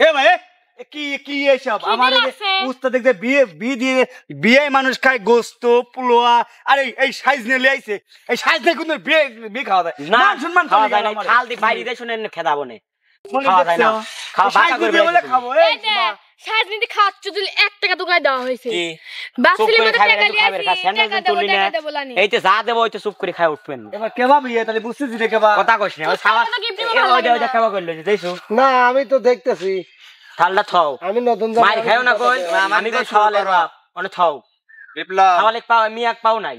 বিয়ে মানুষ খায় গোস্ত পোলোয়া আরে এই সাইজ নিয়ে এই সাইজ নিয়ে কিন্তু বিয়ে বিয়ে খাওয়া যায় না সম্মান খাওয়া যায় না খাল দি বাইরে দিয়ে শুনেন না খাওয়া যায় না খাওয়া এক টাকা দোকায় দেওয়া হয়েছে চুপ করে উঠবেন কেবা তাহলে কেবা কথা না আমি তো দেখতেছি আমি নতুন মার খাও না কই আমি কই সওয়ালের মানে বিপ্লব পাও আমি পাও নাই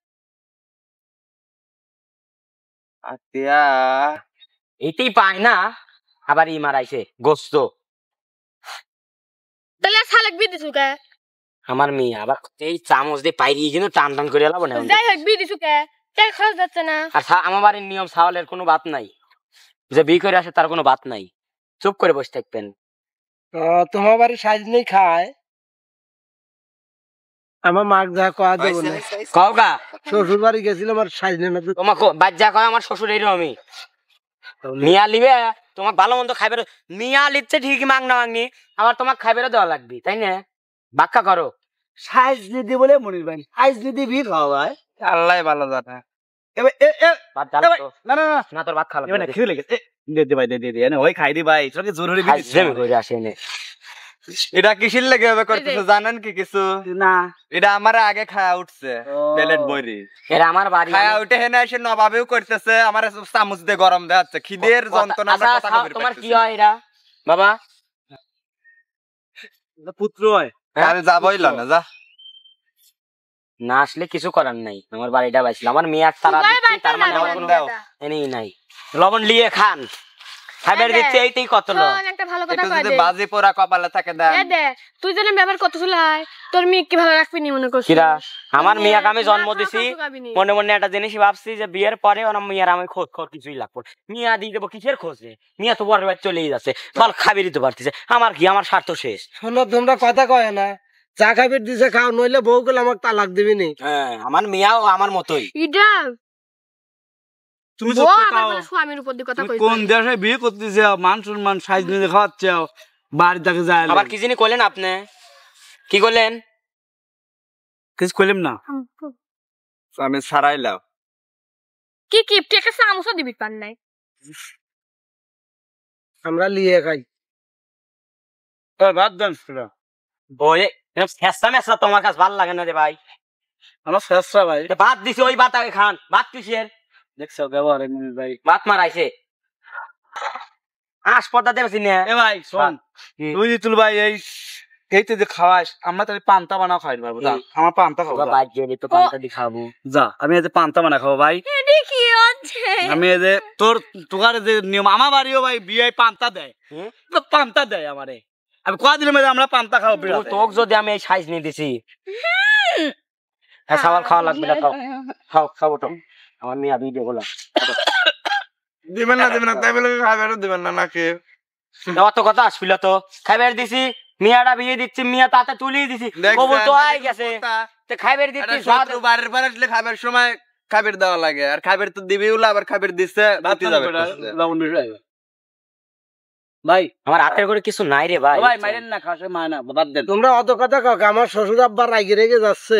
আতিয়া এটি পায় না আবার ই মারাইছে গোস্ত তাহলে শালাক আমার মেয়ে আবার এই চামচ দিয়ে পাইরি কিন্তু টান টান করে লাভ না যাই হোক তাই খরচ যাচ্ছে না আর আমার বাড়ির নিয়ম ছাওলের কোনো বাত নাই যে বিয়ে করে আসে তার কোনো বাত নাই চুপ করে বসে থাকবেন তোমার বাড়ি সাইজ নেই খায় আমার মাক যা কয়া দেব না কও গা শ্বশুর বাড়ি গেছিল আমার সাইজ না তোমার বাদ যা কয় আমার শ্বশুর এই আমি মিয়া লিবে তোমার ভালো মন্দ খাইবে মিয়া লিচ্ছে ঠিকই মাগ না মাগনি আমার তোমার খাইবে দেওয়া লাগবে তাই না বাক্কা করো সাইজ দিদি বলে মনির ভাই সাইজ দিদি ভি খাওয়ায় আল্লাহ ভালো দাদা এ এ বাদ দাও না না না না তোর ভাত না খিদে লেগেছে দে দে ভাই দে দে এনে ওই খাই দি ভাই তোকে জরুরি আসে এটা কিসের লাগে হবে করতেছে জানেন কি কিছু না এটা আমার আগে খায়া উঠছে প্লেট বইরি এর আমার বাড়ি খায়া উঠে হেনে এসে নবাবেও করতেছে আমার চামচ দিয়ে গরম দেয়া হচ্ছে খিদের যন্ত্রণা আমার আচ্ছা, কথা আচ্ছা, কই তোমার কি হয় এরা বাবা পুত্র হয় হ্যাঁ, আরে যা বইল না যা না আসলে কিছু করার নাই আমার বাড়িটা বাইছিল আমার মেয়ে আর তারা তার মানে লবণ দাও এনি নাই লবণ লিয়ে খান হ্যাঁ, দিতে এইতেই কত লো একটা ভালো কথা দে বাজে পোড়া কপালে থাকে দা হ্যাঁ, এ দে তুই ব্যাপার কত তোর কি ভালো রাখবি নি মনে করছিস কিরা আমার মিয়াকে আমি জন্ম দিছি মনে মনে একটা জিনিস ভাবছি যে বিয়ের পরে ওনা মিয়ার আমি খোঁজ খোঁজ কিছুই লাগবো মিয়া দিয়ে দেবো কিসের খোঁজ রে মিয়া তো বড় চলেই যাচ্ছে ফল খাবি দিতে আমার কি আমার স্বার্থ শেষ শোনো তোমরা কথা কয় না চা খাবির দিছে খাও নইলে বউ গুলো আমাকে তালাক দিবি নি হ্যাঁ আমার মিয়াও আমার মতোই ইডা তুমি চুপ স্বামীর উপর দিয়ে কথা কই কোন দেশে বিয়ে মান সম্মান সাইজ নিয়ে বাড়ি থেকে যায় আবার কি কইলেন আপনি কি কইলেন কিছু কইলাম না আমি সারাইলাম কি দিবি পার নাই আমরা লিয়ে খাই দেন বয়ে তোমার কাছে ভাল লাগে না রে ভাই আমার ফেসা ভাই বাদ দিছি ওই আগে খান বাদ কিসের দেখছো ব্যবহার ভাই মাত মারাইছে আস পর্দা এ ভাই শোন তুই তুল ভাই এই এইতে যে খাওয়াস আমরা তাহলে পান্তা বানাও খাই আমার পান্তা খাবো তো পান্তা খাবো যা আমি যে পান্তা বানা খাবো ভাই কি হচ্ছে আমি তোর যে নিয়ম আমার বাড়িও ভাই বিয়ে পান্তা দেয় তো পান্তা দেয় আমারে আমি কদিনের মধ্যে আমরা পান্তা খাবো তোক যদি আমি এই সাইজ নিয়ে দিছি হ্যাঁ খাওয়া লাগবে না খাও খাবো তো আমার দিবেন না দিবেন না তাই বলে খাবার দিবেন না নাকি তো কথা আসবিল তো খাবার দিছি মিয়াটা বিয়ে দিচ্ছি মিয়া তাতে তুলিয়ে দিছি কবুল তো আই গেছে তে খাবার দিচ্ছি শত্রু বারের আসলে খাবার সময় খাবার দেওয়া লাগে আর খাবার তো দিবেই উলা আবার খাবার দিছে যাবে ভাই আমার হাতের করে কিছু নাই রে ভাই ভাই মাইরেন না খাসে বাদ দেন তোমরা অত কথা কাকা আমার শ্বশুর আব্বা রাগে রেগে যাচ্ছে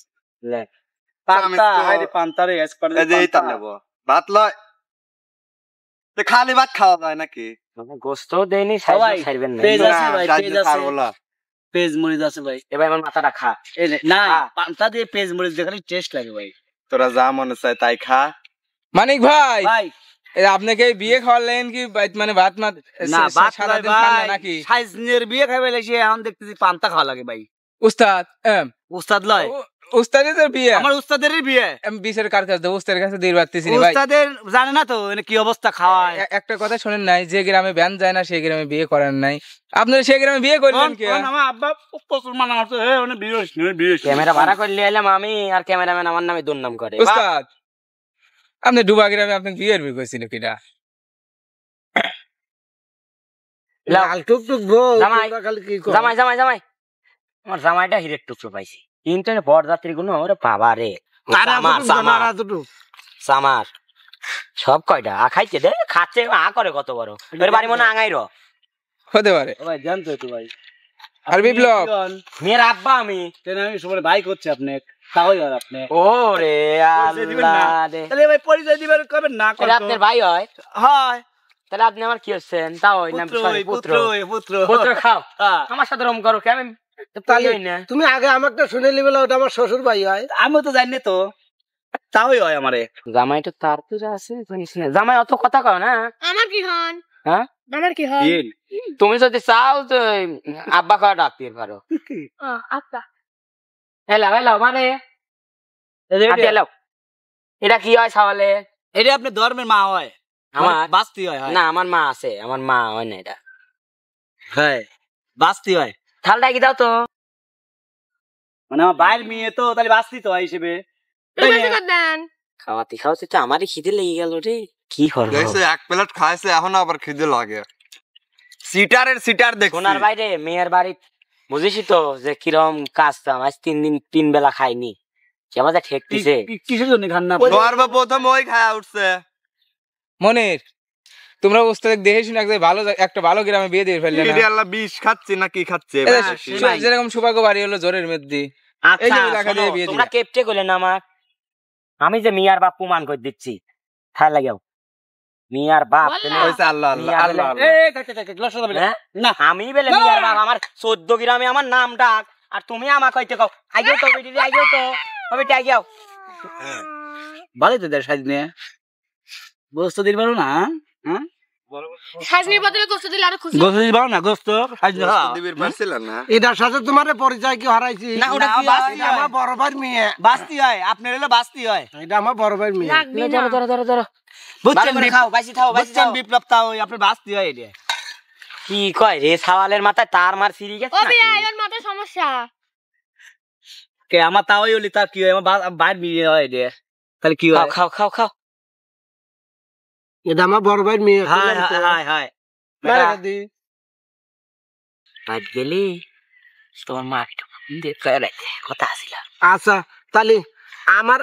লে পান্তা আইদি পান্তা রে এসপার দে আইতা নেবো ভাত লয় তে খালি ভাত খাবা নাকি মাংসও দেইনি সাইজ ছাইবেন নাই পেজ আছে ভাই পেজ আছে পেজ মরে যাচ্ছে ভাই এ ভাই আমার মাথাটা খা এ না পান্তা দিয়ে পেজ মরে যা খালি টেস্ট লাগে ভাই তোরা যা মন চাই তাই খা মানিক ভাই এ আপনি কে বিয়ে খাওয়ালেন কি মানে ভাত মানে সারা দিন খানা নাকি সাইজনের বিয়ে খাইবে লাইছে হন দেখতে পান্তা খাওয়া লাগে ভাই উস্তাদ উস্তাদ লয় উস্তাদের বিয়ে আমার উস্তাদেরই বিয়ে আমি বিশের কার কাছে দেবো উস্তাদের কাছে দিয়ে পারতেছি উস্তাদের জানে না তো কি অবস্থা খাওয়ায় একটা কথা শোনেন নাই যে গ্রামে ব্যান যায় না সেই গ্রামে বিয়ে করেন নাই আপনারা সেই গ্রামে বিয়ে করলেন কি আমার আব্বা প্রচুর মানা আছে হে মানে বিয়ে বিয়ে ক্যামেরা ভাড়া করলে এলাম আমি আর ক্যামেরাম্যান আমার নামে দুর্নাম করে উস্তাদ আপনি ডুবা গ্রামে আপনি বিয়ে বিয়ে করছিলেন কিনা লাল টুক টুক জামাই জামাই জামাই আমার জামাইটা হিরের টুকরো পাইছি ইন্টার বরযাত্রীগুলো ওরে বাবা রে সামার সব কয়টা আ খাইছে দে খাচ্ছে আ করে কত বড় বাড়ি মনে হতে পারে ভাই জানতো তো ভাই আর বিপ্লব মেয়ের আব্বা আমি তেন আমি সবার ভাই করছি আপনি তাহলে আর আপনি ও রে আল্লাহ তাহলে ভাই পরিচয় কবে না আপনার ভাই হয় হয় তাহলে আপনি আমার কি হচ্ছেন তাও নাম পুত্র পুত্র পুত্র খাও হ্যাঁ। আমার সাথে রম করো কেমন তুমি আগে শুনে নিবে ওটা আমার শ্বশুর ভাই হয় আমি তো জানি তো হয় আমারে জামাই তো তার তো আছে জামাই অত কথা না আমার কি হন হ্যাঁ? তুমি যদি চাও আব্বা ডাকতে পারো মানে এটা কি হয় সকালে এটা আপনি ধর্মের মা হয় আমার বাস্তি হয় না আমার মা আছে আমার মা হয় না এটা হ্যাঁ বাস্তি হয় থালটা কি দাও তো মানে আমার বাইর মেয়ে তো তাহলে বাঁচতি তো হিসেবে খাওয়াতে খাওয়াতে তো আমারই খিদে লেগে গেল রে কি করবো এক প্লেট খাইছে এখন আবার খিদে লাগে সিটারের সিটার দেখো সোনার বাইরে মেয়ের বাড়ি বুঝিস তো যে কিরম কাজতাম আজ তিন দিন তিন বেলা খাইনি কেমন ঠেকতিছে কিসের জন্য খান না প্রথম ওই খায় উঠছে মনির তোমরা ওস্তাদ দেখে শুনে একদম ভালো একটা ভালো গ্রামে বিয়ে দিয়ে ফেললে না আল্লাহ বিষ খাচ্ছে না কি খাচ্ছে যেরকম সুভাগ্য বাড়ি হলো জোরের মেদ্দি আচ্ছা, তোমরা কেপটে আমার আমি যে মিয়ার বাপ প্রমাণ করে দিচ্ছি হ্যাঁ লাগাও মিয়ার বাপ আল্লাহ আল্লাহ হ্যাঁ? না আমি বলে মিয়ার বাপ আমার চোদ্দ গ্রামে আমার নাম ডাক আর তুমি আমাকে হইতে কাও আগেও তো বেটি আগেও তো হ্যাঁ। তো বস্তু দিল না কি কয় রে সাওয়ালের মাথায় তার মার সিরি গেছে সমস্যা কে আমার তাও তার কি হয় আমার বাইর বিয়ে হয় রে তাহলে কি হয় খাও খাও খাও খাও এটা আমার বড় ভাইয়ের মেয়ে হাই হাই হাই দি বাদ গেলি তোমার মা কথা আসিল আচ্ছা তাহলে আমার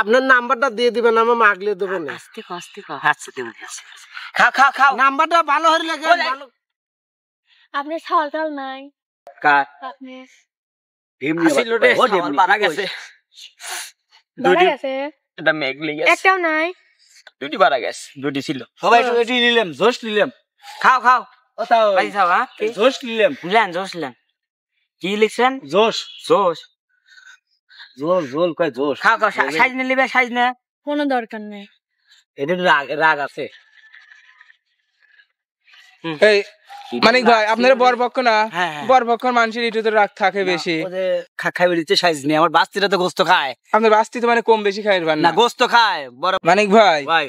আপনার নাম্বারটা দিয়ে দিবেন আমার মাগলে দেবেন আস্তে আস্তে আচ্ছা দেবো আচ্ছা, আচ্ছা। খাও খাও খাও নাম্বারটা ভালো হয়ে লাগে আপনার ছাল টাল নাই কার আপনি গেছে গেছে এটা মেঘ একটাও নাই দুটি বাড়া গেছে দুটি ছিল সবাই দুটি নিলাম জোশ নিলাম খাও খাও ভাই হ্যাঁ জোশ নিলাম নিলাম জোশ নিলাম কি লিখছেন জোশ জোশ জোল জোল কয় জোশ খাও খাও সাইজ নিলিবে সাইজ নে কোনো দরকার নেই এটা রাগ আছে এই মানিক ভাই আপনার না হ্যাঁ, হ্যাঁ। মানুষের ইটু তো রাগ থাকে বেশি খাই সাইজ নেই আমার বাস্তিটা তো গোস্ত খায় আপনার বাস্তি তো মানে কম বেশি না গোস্ত খায় বড় মানিক ভাই ভাই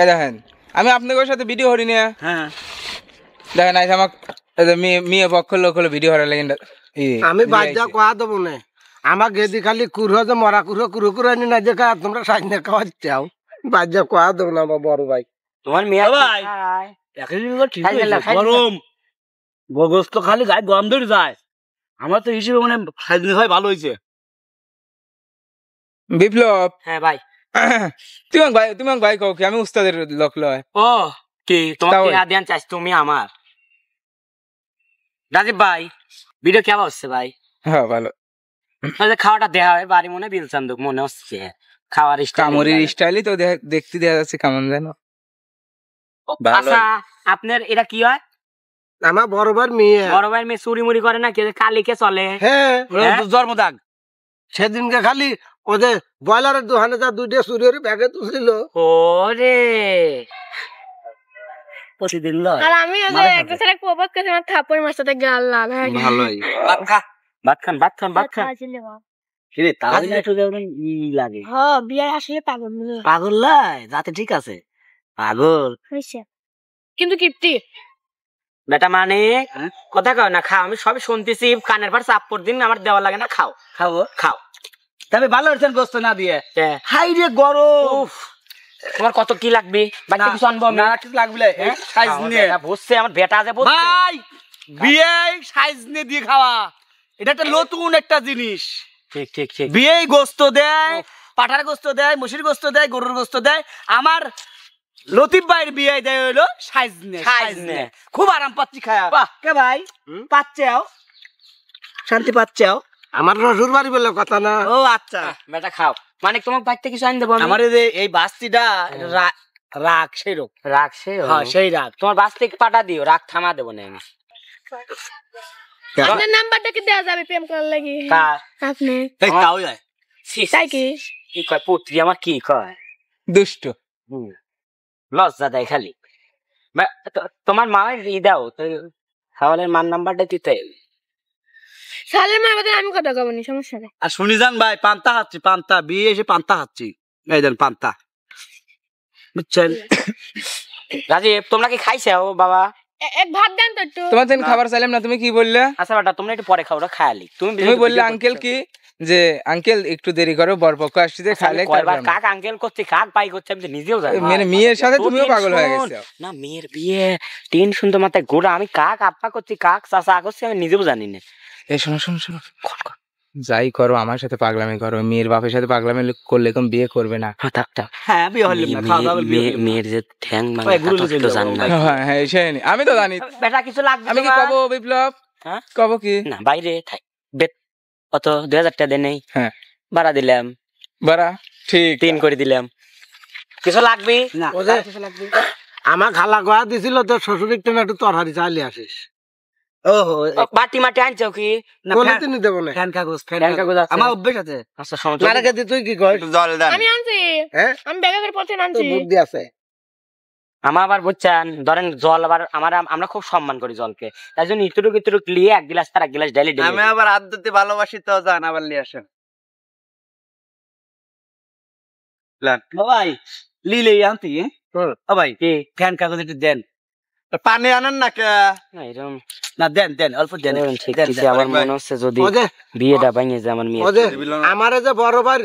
এ দেখেন আমি আপনাদের সাথে ভিডিও করি না হ্যাঁ দেখেন আমার মেয়ে পক্ষ লোক হলো ভিডিও আমি দেবো না আমার গেদি খালি কুরো যে মরা কুরো কুরো কুরো নি না যে তোমরা সাজনে খাওয়া চাও বাদ কোয়া দেবো না বড় ভাই তোমার মেয়ে ভাই হ্যাঁ, তুমি আমি উস্তাদের লোক লয় তুমি আমার রাজীব ভাই ভিডিও কেমন হচ্ছে ভাই হ্যাঁ ভালো খাওয়াটা দেয়া হয় বাড়ি মনে বিল চান্দুক মনে হচ্ছে খাওয়ার স্টাইল তো দেখতে দেওয়া যাচ্ছে কেমন যেন আচ্ছা আপনার এটা কি হয় আমার বড় মেয়ে বড় মেয়ে চুরি মুড়ি করে না কে চলে হ্যাঁ, হ্যাঁ? জন্মদাগ সেদিনকে খালি ওদের বয়লারের দুইটা ব্যাগে তুলছিল আমি গাল আচ্ছা। হ্যাঁ, পাগল পাগল যাতে ঠিক আছে পাগল কিন্তু বেটা মানে কথা না খাও আমি শুনতেছি কানের পর চাপ দিন আমার দেওয়া লাগে না খাও খাও তবে ভালো হয়েছেন গোস্ত না দিয়ে হাই রে গরম তোমার কত কি লাগবে বাকি কিছু আনবো না কিছু লাগবে সাইজ নিয়ে বসছে আমার বেটা আছে ভাই বিয়ে সাইজ নিয়ে দিয়ে খাওয়া এটা একটা নতুন একটা জিনিস ঠিক ঠিক ঠিক বিয়ে গোস্ত দেয় পাঠার গোস্ত দেয় মুসির গোস্ত দেয় গরুর গোস্ত দেয় আমার লতিফ ভাইয়ের বিয়ে দেয় হইলো সাইজনে সাইজনে খুব আরাম পাচ্ছি খায়া কে ভাই পাচ্ছেও শান্তি পাচ্ছেও আমার রসুর বাড়ি বলে কথা না ও আচ্ছা বেটা খাও মানে তোমার বাইর থেকে কিছু আনি দেবো আমার এই বাস্তিটা রাগ সেই রোগ রাগ সেই হ্যাঁ সেই রাগ তোমার বাস থেকে পাটা দিও রাগ থামা দেবো না আমি আপনার নাম্বারটা কি দেওয়া যাবে প্রেম করার লাগি আপনি এই তাও যায় তাই কি কি কয় পুত্রি আমার কি কয় দুষ্ট হুম লজ্জা দেয় খালি তোমার মায়ের ই দাও মান নাম্বারটা দিতে সালের মা বাদে আমি কথা কবনি সমস্যা নেই আর শুনি যান ভাই পান্তা হাচ্ছি পান্তা বিয়ে এসে পান্তা খাচ্ছি এই দেন পান্তা বুঝছেন তোমরা কি ও বাবা এক ভাত দেন তো একটু তোমার খাবার চাইলাম না তুমি কি বললে আচ্ছা বাটা তোমরা একটু পরে খাও ওরা খায়ালি তুমি তুমি বললে আঙ্কেল কি যে আঙ্কেল একটু দেরি করো বরপক্ষ আসছে আচ্ছা, খালে কাক আঙ্কেল করছি কাক পাই করছে আমি নিজেও জানি মানে মেয়ের সাথে তুমিও পাগল হয়ে গেছো না মেয়ের বিয়ে টেনশন তো মাথায় গোড়া আমি কাক আপা করছি কাক চাচা করছি আমি নিজেও জানি না এই শোনো শোনো শোনো যাই করো আমার সাথে পাগলামি করো মেয়ের বাপের সাথে পাগলামি করলে কোন বিয়ে করবে না আমি তো জানি বেটা কিছু লাগবে আমি কি কব বিপ্লব হ্যাঁ কব কি না বাইরে থাক কত দুই হাজার টাকা দেয় নেই হ্যাঁ ভাড়া দিলাম ভাড়া ঠিক তিন করে দিলাম কিছু লাগবে আমার খালা গোয়া দিছিল তো শ্বশুর একটু একটু তরহারি চালিয়ে আসিস ওহো বাটি মাটি কি বলতে কাগজ ফ্যান কাগজ আছে অভ্যাস আছে আচ্ছা, তুই কি কর আমি আনছি হ্যাঁ? আমি ব্যাগে করে পথে আনছি বুদ্ধি আছে আমার আবার বুঝছেন ধরেন জল আবার আমার আমরা খুব সম্মান করি জলকে তাই জন্য ইতুরুক ইতুরুক লিয়ে এক গ্লাস তার এক গ্লাস ডেলি আমি আবার আদ্যতে ভালোবাসি তো জান আবার নিয়ে আসেন ভাই লিলে আনতি ভাই ফ্যান কাগজ একটু দেন পানি আনেন না কে না দেন দেন অল্প দেন আমার মনে হচ্ছে যদি বিয়েটা ভাঙে আমার মেয়ে আমারে যে বড় ভাই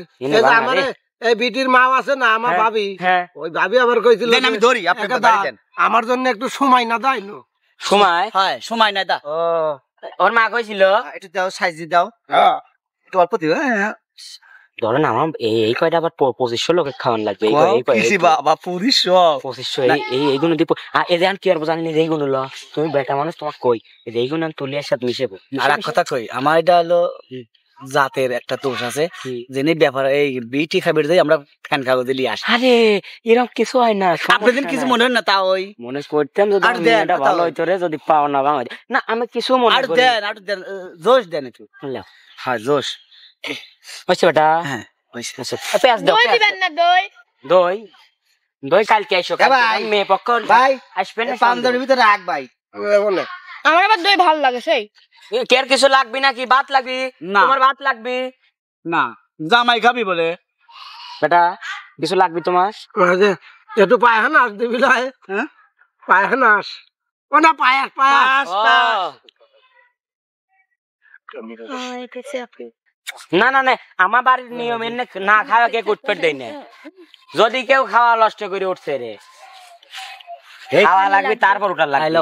আমারে এই বিটির মা আছে না আমার হ্যাঁ, ভাবি হ্যাঁ। ওই ভাবি আবার কইছিল আমি ধরি আপনি আমার জন্য একটু সময় না দাই সময় হ্যাঁ সময় না দা ওর মা কইছিল একটু দাও সাইজ দাও একটু অল্প দিও হ্যাঁ, ধরেন আমার এই কয়টা আবার পঁচিশশো লোকের খাওয়ান লাগবে পঁচিশশো এই এইগুলো দিব আর এদের কি আর জানি না এইগুলো ল তুমি বেটা মানুষ তোমার কই এইগুলো তুলিয়ার সাথে মিশেবো আর এক কথা কই আমার এটা হলো জাতের একটা দোষ আছে যিনি ব্যাপার এই বিটি খাবির যাই আমরা ফ্যান কাগজ দিয়ে আসি আরে এরকম কিছু হয় না আপনি দিন কিছু মনে হয় না তাও ওই মনে করতাম যদি মেয়েটা ভালো হইতো রে যদি পাও না ভাঙা না আমি কিছু মনে আর দেন আর দেন জোশ দেন একটু হ্যাঁ জোশ হইছে বেটা হ্যাঁ হইছে পেঁয়াজ দাও দই দিবেন না দই দই দই কালকে আইসো ভাই মেয়ে পক্ষ ভাই আসবেন পান ভিতরে রাখ ভাই বলে আমার আবার দই ভাল লাগে সেই কেয়ার কিছু লাগবে কি ভাত লাগবে না তোমার ভাত লাগবে না জামাই খাবি বলে বেটা কিছু লাগবে তোমার এটু পায় না আজ দিবি লয় পায়খানা আস ও না পায়াস পায়াস না না না আমার বাড়ির নিয়ম এনে না খাওয়া কে কুটপেট দেয় না যদি কেউ খাওয়া নষ্ট করে উঠছে রে খাওয়া লাগবে তারপর ওটা লাগলো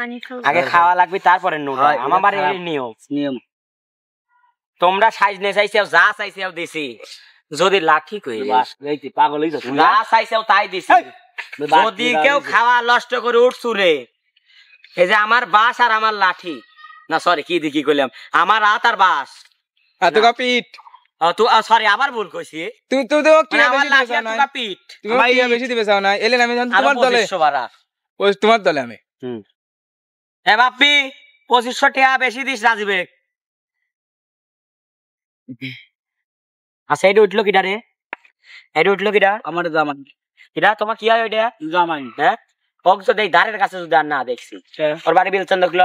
আগে হ্যাঁ, হ্যাঁ। খাওয়া লাগবে তারপরে নুডল আমার নিয়ম নিয়ম তোমরা সাইজ নে চাইছেও যা চাইছেও দিছি যদি লাঠি কই পাগল যা চাইছেও তাই দিছি যদি কেউ খাওয়া নষ্ট করে উঠছুরে এই যে আমার বাস আর আমার লাঠি না সরি কি দেখি কইলাম আমার হাত আর বাস পিঠ ভুল কইছি তুমি তুমি তো কি মানে আমার লাঠি আমি তোমার দলে আমি এ বাপ্পি পঁচিশশো টাকা বেশি দিস আচ্ছা এটা উঠলো কিটা রে এটা উঠলো কিটা আমার জামাই কিটা তোমার কি হয় ওইটা জামাই হ্যাঁ গুলো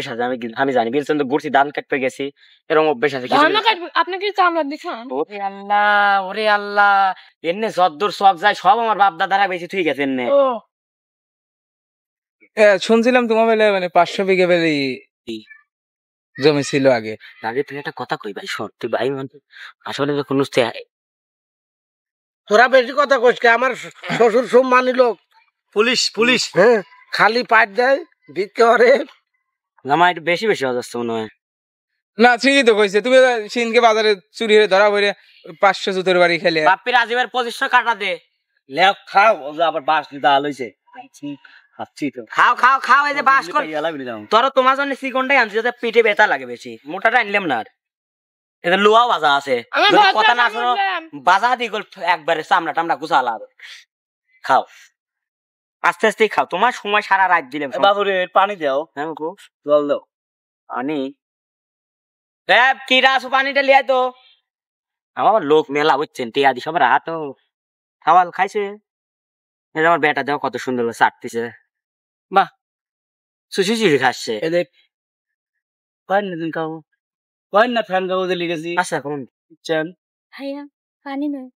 আছে আমি জানি বিলচন্দ ঘুরছি ধান কাটতে গেছি এরকম অভ্যেস আছে আল্লাহ ওরে আল্লাহ সব যায় সব আমার বাপ দাদারা বেশি থুই গেছে হ্যাঁ, শুনছিলাম তোমার বেলে মানে পাঁচশো বিঘে বেলে জমি ছিল আগে আগে তুই একটা কথা কই ভাই শর্ত ভাই মানে আসলে কোনো তোরা বেশি কথা কইস কে আমার শ্বশুর সম্মানী লোক পুলিশ পুলিশ হ্যাঁ খালি পাট দেয় বিক্রি করে আমার একটু বেশি বেশি অজাচ্ছে মনে হয় না ঠিকই তো কইছে তুমি সিনকে বাজারে চুরি হয়ে ধরা পড়ে পাঁচশো জুতের বাড়ি খেলে বাপ্পি রাজীবের পঁচিশশো কাটা দে লেও খাও আবার বাস দিতে আলোইছে লাগে বেশি আনলাম না আর বাজা আছে বাজা একবারে আস্তে আস্তে খাও তোমার সময় সারা রাত পানি হ্যাঁ জল পানি পানিটা তো আমার লোক মেলা বুঝছেন টিয়াদি সব রাত খাওয়াল খাইছে আমার বেটা দেওয়া কত সুন্দর চাটতেছে বাহ সুশিচিড়ি খাচ্ছে এদের পানি নতুন খাবো পানি না ফ্যান খাবো লিখেছি আশা আচ্ছা, করুন চান ভাইয়া পানি নয়